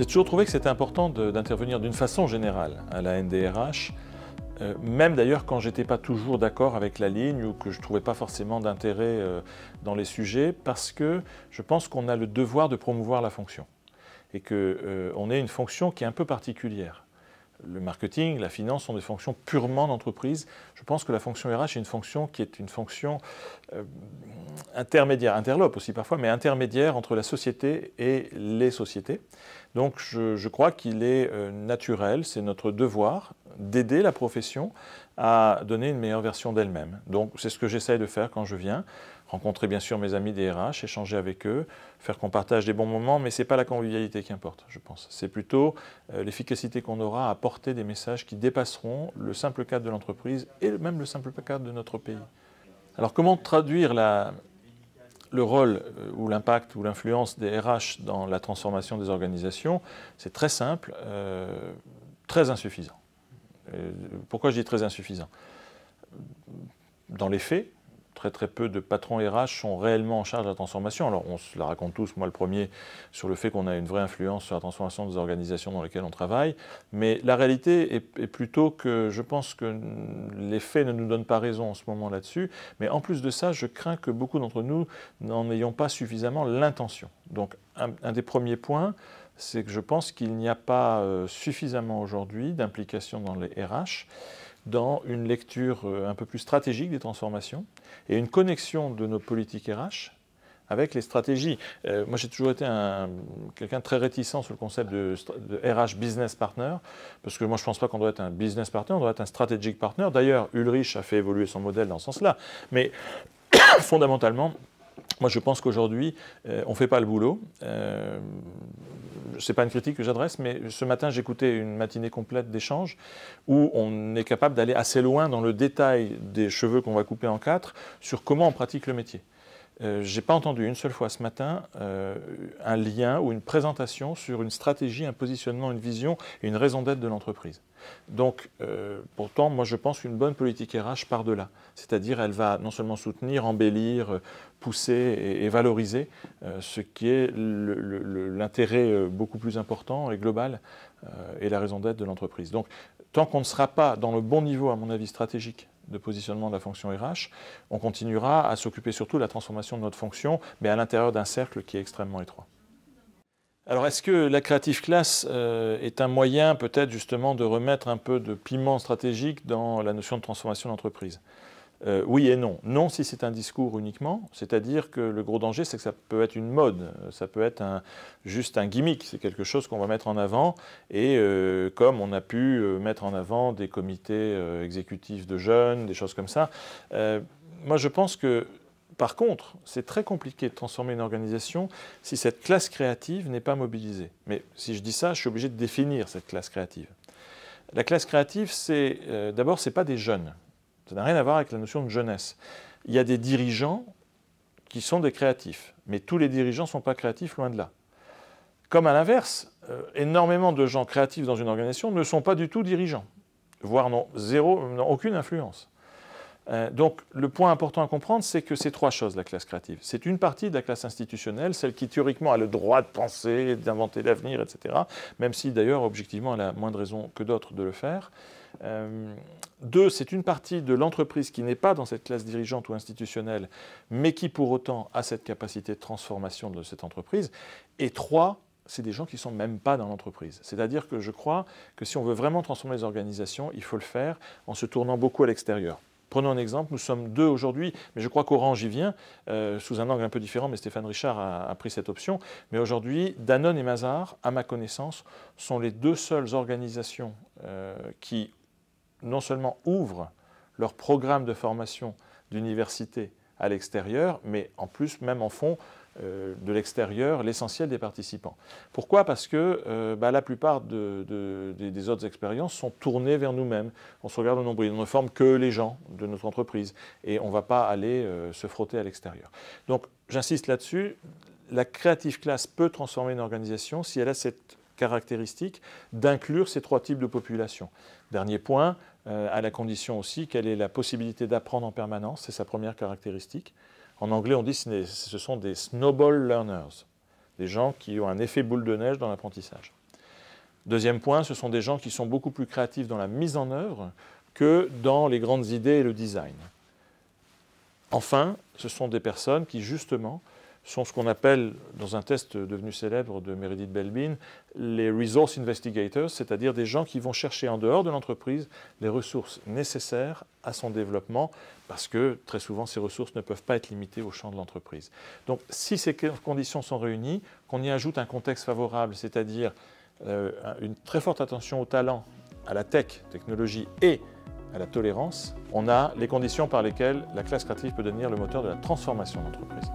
J'ai toujours trouvé que c'était important d'intervenir d'une façon générale à la NDRH, euh, même d'ailleurs quand j'étais pas toujours d'accord avec la ligne ou que je trouvais pas forcément d'intérêt euh, dans les sujets, parce que je pense qu'on a le devoir de promouvoir la fonction et qu'on euh, est une fonction qui est un peu particulière le marketing, la finance sont des fonctions purement d'entreprise. Je pense que la fonction RH est une fonction qui est une fonction euh, intermédiaire, interlope aussi parfois, mais intermédiaire entre la société et les sociétés. Donc je, crois qu'il est euh, naturel, c'est notre devoir d'aider la profession à donner une meilleure version d'elle-même. Donc c'est ce que j'essaye de faire quand je viens, rencontrer bien sûr mes amis des RH, échanger avec eux, faire qu'on partage des bons moments, mais ce n'est pas la convivialité qui importe, je pense. C'est plutôt euh, l'efficacité qu'on aura à porter des messages qui dépasseront le simple cadre de l'entreprise et même le simple cadre de notre pays. Alors comment traduire le rôle euh, ou l'impact ou l'influence des RH dans la transformation des organisations, c'est très simple, euh, très insuffisant. Euh, pourquoi je dis très insuffisant Dans les faits, très très peu de patrons RH sont réellement en charge de la transformation. Alors on se la raconte tous, moi le premier, sur le fait qu'on a une vraie influence sur la transformation des organisations dans lesquelles on travaille, mais la réalité est, plutôt que je pense que les faits ne nous donnent pas raison en ce moment là-dessus, mais en plus de ça, je crains que beaucoup d'entre nous n'en ayons pas suffisamment l'intention. Donc un, un des premiers points, c'est que je pense qu'il n'y a pas euh, suffisamment aujourd'hui d'implication dans les RH dans une lecture euh, un peu plus stratégique des transformations et une connexion de nos politiques RH avec les stratégies. Euh, moi, j'ai toujours été quelqu'un de très réticent sur le concept de, RH business partner, parce que moi, je ne pense pas qu'on doit être un business partner, on doit être un strategic partner. D'ailleurs, Ulrich a fait évoluer son modèle dans ce sens-là. Mais fondamentalement, moi, je pense qu'aujourd'hui, on ne fait pas le boulot ce n'est pas une critique que j'adresse, mais ce matin, écouté une matinée complète d'échanges où on est capable d'aller assez loin dans le détail des cheveux qu'on va couper en quatre sur comment on pratique le métier. Je euh, j'ai pas entendu une seule fois ce matin euh, un lien ou une présentation sur une stratégie, un positionnement, une vision, et une raison d'être de l'entreprise. Donc, euh, pourtant, moi, je pense qu'une bonne politique RH part de là. C'est-à-dire, elle va non seulement soutenir, embellir, euh, pousser et, valoriser euh, ce qui est l'intérêt beaucoup plus important et global et la raison d'être de l'entreprise. Donc, tant qu'on ne sera pas dans le bon niveau, à mon avis, stratégique de positionnement de la fonction RH, on continuera à s'occuper surtout de la transformation de notre fonction, mais à l'intérieur d'un cercle qui est extrêmement étroit. Alors est-ce que la Creative Class euh, est un moyen peut-être justement de remettre un peu de piment stratégique dans la notion de transformation d'entreprise euh, oui et non. Non si c'est un discours uniquement, c'est-à-dire que le gros danger, c'est que ça peut être une mode, ça peut être juste un gimmick, c'est quelque chose qu'on va mettre en avant. Et euh, comme on a pu mettre en avant des comités exécutifs de jeunes, des choses comme ça, moi je pense que par contre, c'est très compliqué de transformer une organisation si cette classe créative n'est pas mobilisée. Mais si je dis ça, je suis obligé de définir cette classe créative. La classe créative, euh, d'abord, ce n'est pas des jeunes. Ça n'a rien à voir avec la notion de jeunesse. Il y a des dirigeants qui sont des créatifs, mais tous les dirigeants ne sont pas créatifs, loin de là. Comme à l'inverse, euh, énormément de gens créatifs dans une organisation ne sont pas du tout dirigeants, voire n'ont aucune influence. Euh, donc le point important à comprendre, c'est que c'est trois choses la classe créative. C'est une partie de la classe institutionnelle, celle qui théoriquement a le droit de penser, d'inventer l'avenir, etc. Même si d'ailleurs objectivement elle a moins de raisons que d'autres de le faire. Euh, deux, c'est une partie de l'entreprise qui n'est pas dans cette classe dirigeante ou institutionnelle, mais qui pour autant a cette capacité de transformation de cette entreprise. Et trois, c'est des gens qui ne sont même pas dans l'entreprise. C'est-à-dire que je crois que si on veut vraiment transformer les organisations, il faut le faire en se tournant beaucoup à l'extérieur. Prenons un exemple, nous sommes deux aujourd'hui, mais je crois qu'Orange y vient, euh, sous un angle un peu différent, mais Stéphane Richard a, pris cette option. Mais aujourd'hui, Danone et Mazar, à ma connaissance, sont les deux seules organisations euh, qui non seulement ouvrent leur programme de formation d'université à l'extérieur, mais en plus, même en fond, euh, de l'extérieur l'essentiel des participants. Pourquoi Parce que euh, bah, la plupart des autres expériences sont tournées vers nous-mêmes. On se regarde au nombril, on ne forme que les gens de notre entreprise et on ne va pas aller euh, se frotter à l'extérieur. Donc j'insiste là-dessus, la Creative Class peut transformer une organisation si elle a cette caractéristique d'inclure ces trois types de populations. Dernier point, euh, à la condition aussi qu'elle ait la possibilité d'apprendre en permanence, c'est sa première caractéristique. En anglais, on dit que ce sont des snowball learners, des gens qui ont un effet boule de neige dans l'apprentissage. Deuxième point, ce sont des gens qui sont beaucoup plus créatifs dans la mise en œuvre que dans les grandes idées et le design. Enfin, ce sont des personnes qui, justement, sont ce qu'on appelle, dans un test devenu célèbre de Meredith Belbin, les resource investigators, c'est-à-dire des gens qui vont chercher en dehors de l'entreprise les ressources nécessaires à son développement, parce que très souvent ces ressources ne peuvent pas être limitées au champ de l'entreprise. Donc si ces conditions sont réunies, qu'on y ajoute un contexte favorable, c'est-à-dire euh, une très forte attention au talent, à la tech, technologie et à la tolérance, on a les conditions par lesquelles la classe créative peut devenir le moteur de la transformation d'entreprise.